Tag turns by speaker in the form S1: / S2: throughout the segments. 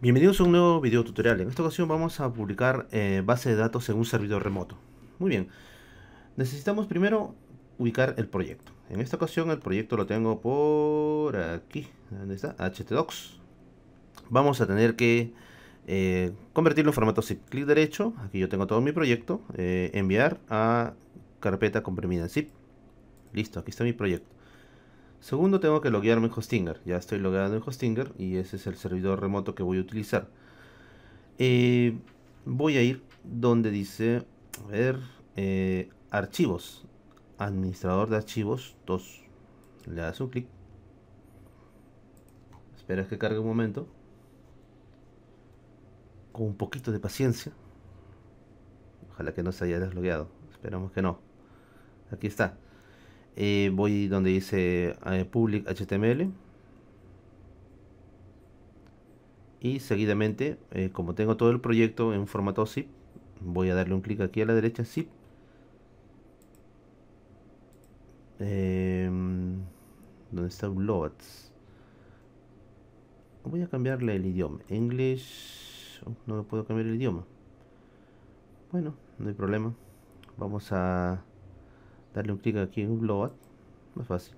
S1: Bienvenidos a un nuevo video tutorial. En esta ocasión vamos a publicar eh, base de datos en un servidor remoto. Muy bien. Necesitamos primero ubicar el proyecto. En esta ocasión el proyecto lo tengo por aquí. ¿Dónde está? HTDocs. Vamos a tener que eh, convertirlo en formato zip. Clic derecho. Aquí yo tengo todo mi proyecto. Eh, enviar a carpeta comprimida en zip. Listo, aquí está mi proyecto. Segundo, tengo que loguearme en Hostinger. Ya estoy logueado en Hostinger y ese es el servidor remoto que voy a utilizar. Eh, voy a ir donde dice, ver, eh, archivos, administrador de archivos 2. Le das un clic. Espera que cargue un momento. Con un poquito de paciencia. Ojalá que no se haya deslogueado. Esperamos que no. Aquí está. Eh, voy donde dice eh, public html y seguidamente eh, como tengo todo el proyecto en formato zip voy a darle un clic aquí a la derecha zip em, donde está loads voy a cambiarle el idioma english oh, no puedo cambiar el idioma bueno no hay problema vamos a darle un clic aquí en global más fácil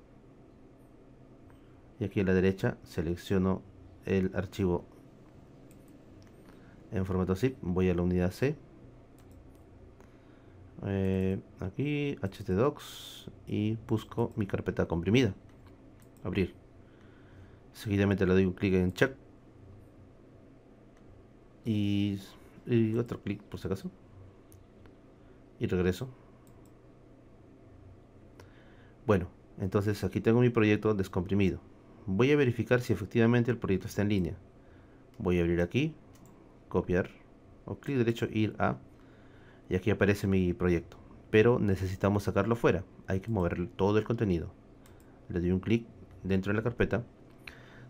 S1: y aquí a la derecha selecciono el archivo en formato zip voy a la unidad C eh, aquí htdocs y busco mi carpeta comprimida abrir seguidamente le doy un clic en check y otro clic por si acaso y regreso bueno, entonces aquí tengo mi proyecto descomprimido. Voy a verificar si efectivamente el proyecto está en línea. Voy a abrir aquí, copiar, o clic derecho, ir a, y aquí aparece mi proyecto. Pero necesitamos sacarlo fuera, hay que mover todo el contenido. Le doy un clic dentro de la carpeta,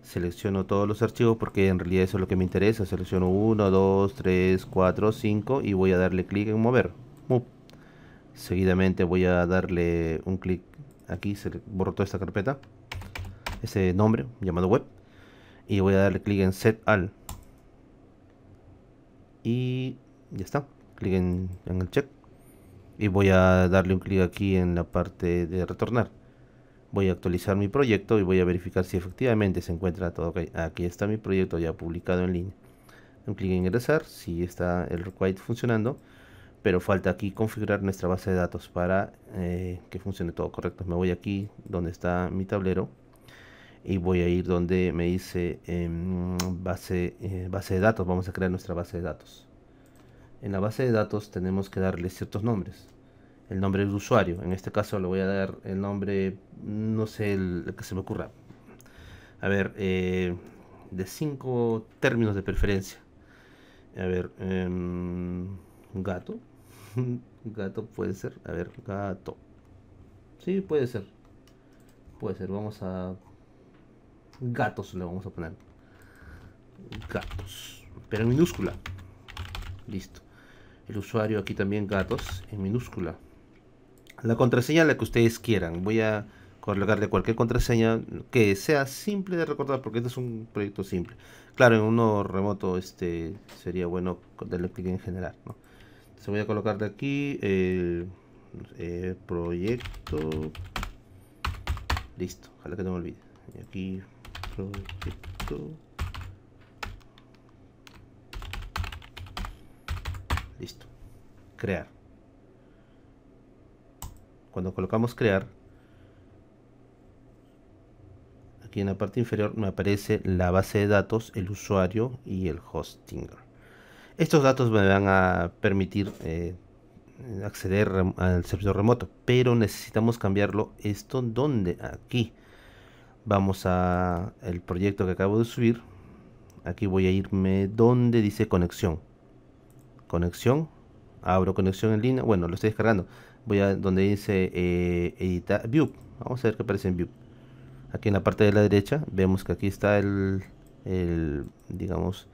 S1: selecciono todos los archivos porque en realidad eso es lo que me interesa. Selecciono 1, 2, 3, 4, 5 y voy a darle clic en mover. Seguidamente voy a darle un clic aquí se borró toda esta carpeta, ese nombre llamado web, y voy a darle clic en set all Y ya está, clic en, el check. Y voy a darle un clic aquí en la parte de retornar. Voy a actualizar mi proyecto y voy a verificar si efectivamente se encuentra todo Aquí está mi proyecto ya publicado en línea. Un clic en ingresar, si está el requite funcionando pero falta aquí configurar nuestra base de datos para eh, que funcione todo correcto. Me voy aquí donde está mi tablero y voy a ir donde me dice em, base, eh, base de datos. Vamos a crear nuestra base de datos. En la base de datos tenemos que darle ciertos nombres. El nombre del usuario. En este caso le voy a dar el nombre, no sé, el, el que se me ocurra. A ver, eh, de cinco términos de preferencia. A ver, em, gato gato puede ser. A ver, gato. si puede ser. Puede ser. Vamos a... Gatos le vamos a poner. Gatos. Pero en minúscula. Listo. El usuario aquí también gatos en minúscula. La contraseña la que ustedes quieran. Voy a colocarle cualquier contraseña que sea simple de recordar porque este es un proyecto simple. Claro, en uno remoto este sería bueno darle clic en general, ¿no? se voy a colocar de aquí el, eh, proyecto listo ojalá que no me olvide aquí proyecto listo crear cuando colocamos crear aquí en la parte inferior me aparece la base de datos el usuario y el hostinger estos datos me van a permitir eh, acceder al servidor remoto, pero necesitamos cambiarlo esto dónde? aquí vamos a el proyecto que acabo de subir. Aquí voy a irme donde dice conexión. Conexión, abro conexión en línea. Bueno, lo estoy descargando. Voy a donde dice eh, editar view. Vamos a ver qué aparece en view. Aquí en la parte de la derecha vemos que aquí está el, el digamos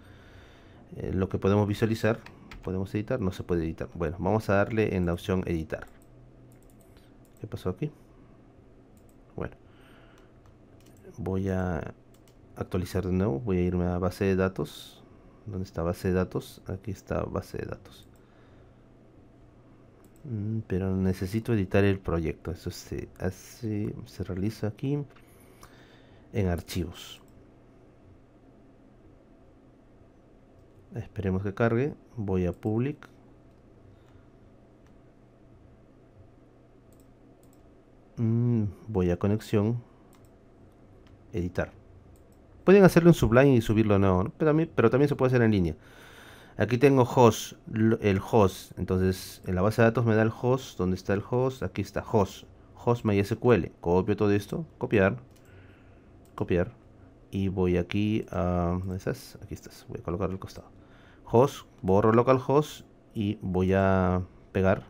S1: eh, lo que podemos visualizar. ¿Podemos editar? No se puede editar. Bueno, vamos a darle en la opción editar. ¿Qué pasó aquí? Bueno, voy a actualizar de nuevo. Voy a irme a base de datos. ¿Dónde está base de datos? Aquí está base de datos. Mm, pero necesito editar el proyecto. Eso se hace, se realiza aquí en archivos. esperemos que cargue voy a public mm, voy a conexión editar pueden hacerlo en Sublime y subirlo ¿no? pero, también se puede hacer en línea aquí tengo host el host entonces en la base de datos me da el host donde está el host aquí está host host mysql copio todo esto copiar copiar y voy aquí a estás? aquí estás voy a colocar el costado host, borro localhost y voy a pegar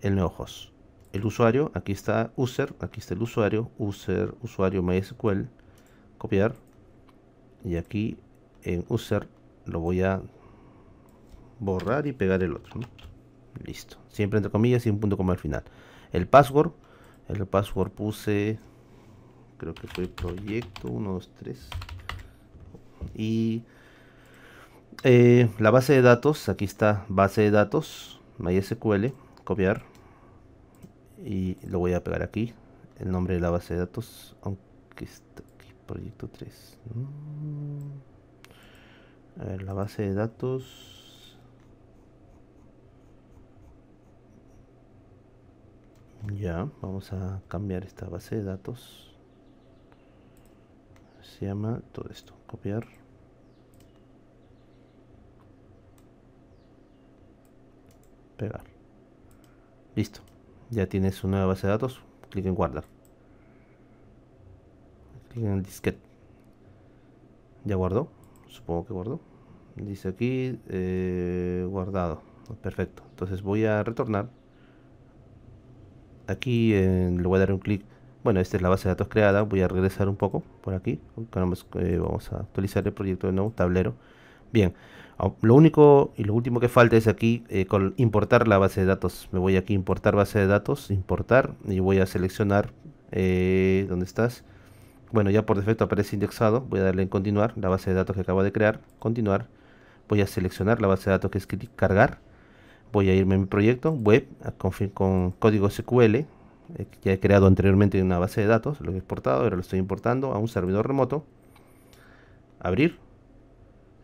S1: el nuevo host. El usuario, aquí está user, aquí está el usuario, user, usuario MySQL, copiar y aquí en user lo voy a borrar y pegar el otro. Listo, siempre entre comillas y un punto coma al final. El password, el password puse, creo que fue proyecto 3 y eh, la base de datos, aquí está base de datos, MySQL, copiar y lo voy a pegar aquí, el nombre de la base de datos, aunque está aquí, proyecto 3. la base de datos. Ya, vamos a cambiar esta base de datos. Se llama todo esto, copiar. Listo. Ya tienes una nueva base de datos. Clic en guardar. Clic en el disquete. Ya guardó. Supongo que guardó. Dice aquí eh, guardado. Perfecto. Entonces voy a retornar. Aquí le voy a dar un clic. Bueno, esta es la base de datos creada. Voy a regresar un poco por aquí. Eh, vamos a actualizar el proyecto de nuevo. Tablero. Bien. Ah, lo único y lo último que falta es aquí eh, con importar la base de datos. Me voy aquí a importar base de datos, importar y voy a seleccionar eh, dónde estás. Bueno, ya por defecto aparece indexado. Voy a darle en continuar la base de datos que acabo de crear. Continuar. Voy a seleccionar la base de datos que es cargar. Voy a irme a mi proyecto web con, código SQL. Eh, que ya he creado anteriormente una base de datos, lo he exportado, ahora lo estoy importando a un servidor remoto. Abrir.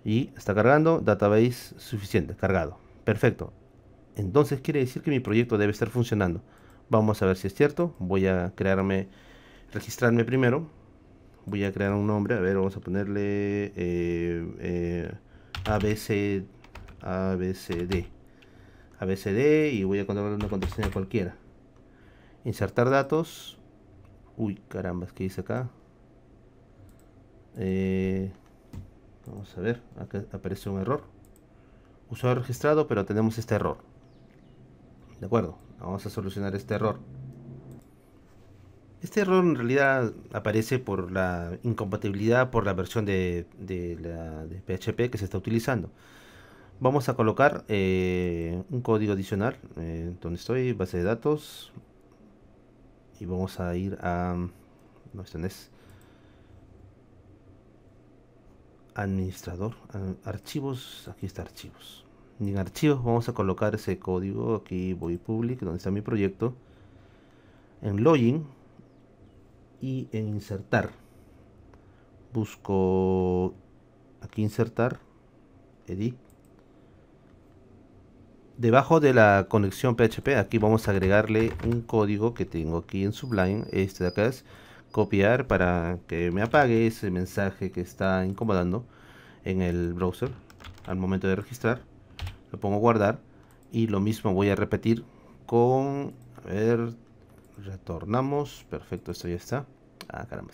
S1: Y está cargando, database suficiente, cargado. Perfecto. Entonces quiere decir que mi proyecto debe estar funcionando. Vamos a ver si es cierto. Voy a crearme, registrarme primero. Voy a crear un nombre. A ver, vamos a ponerle eh, eh, ABC, ABCD. ABCD y voy a controlar una contraseña cualquiera. Insertar datos. Uy, caramba, ¿qué dice acá? Eh, Vamos a ver, acá aparece un error. Usuario registrado, pero tenemos este error. De acuerdo, vamos a solucionar este error. Este error en realidad aparece por la incompatibilidad por la versión de, la, PHP que se está utilizando. Vamos a colocar eh, un código adicional, eh, donde estoy, base de datos, y vamos a ir a... no, administrador, archivos, aquí está archivos. en archivos vamos a colocar ese código, aquí voy public, donde está mi proyecto, en login y en insertar. Busco aquí insertar, edit. Debajo de la conexión PHP, aquí vamos a agregarle un código que tengo aquí en Sublime, este de acá es copiar para que me apague ese mensaje que está incomodando en el browser al momento de registrar. Lo pongo guardar y lo mismo voy a repetir con... A ver, retornamos. Perfecto, esto ya está. Ah, caramba.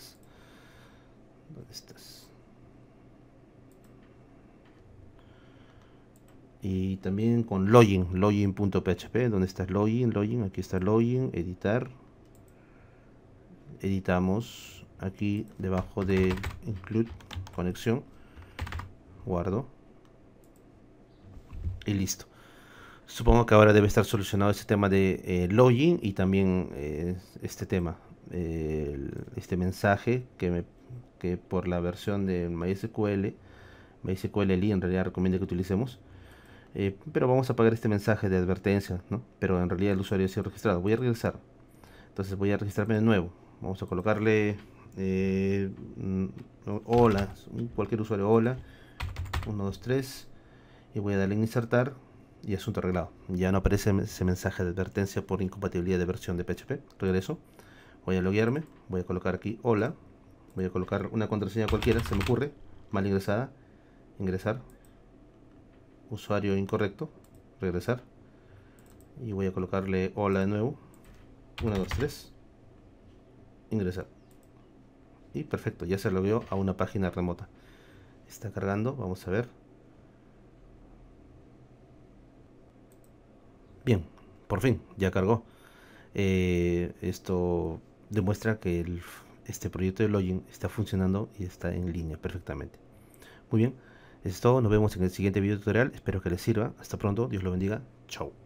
S1: ¿Dónde Y también con login, login.php. donde está login? Login, aquí está login, editar, editamos aquí debajo de include conexión guardo y listo supongo que ahora debe estar solucionado este tema de eh, login y también eh, este tema este mensaje que, me, que por la versión de MySQL MySQL en realidad recomienda que utilicemos eh, pero vamos a apagar este mensaje de advertencia ¿no? pero en realidad el usuario ha sido registrado voy a regresar entonces voy a registrarme de nuevo vamos a colocarle eh, mm, hola, cualquier usuario hola, 1, 2, 3, y voy a darle en insertar y asunto arreglado. Ya no aparece ese mensaje de advertencia por incompatibilidad de versión de PHP. Regreso, voy a loguearme, voy a colocar aquí hola, voy a colocar una contraseña cualquiera, se me ocurre, mal ingresada, ingresar, usuario incorrecto, regresar, y voy a colocarle hola de nuevo, 1, 2, 3 ingresar. Y perfecto, ya se lo vio a una página remota. Está cargando, vamos a ver. Bien, por fin, ya cargó. Eh, esto demuestra que este proyecto de login está funcionando y está en línea perfectamente. Muy bien, es todo. Nos vemos en el siguiente video tutorial. Espero que les sirva. Hasta pronto. Dios lo bendiga. Chao.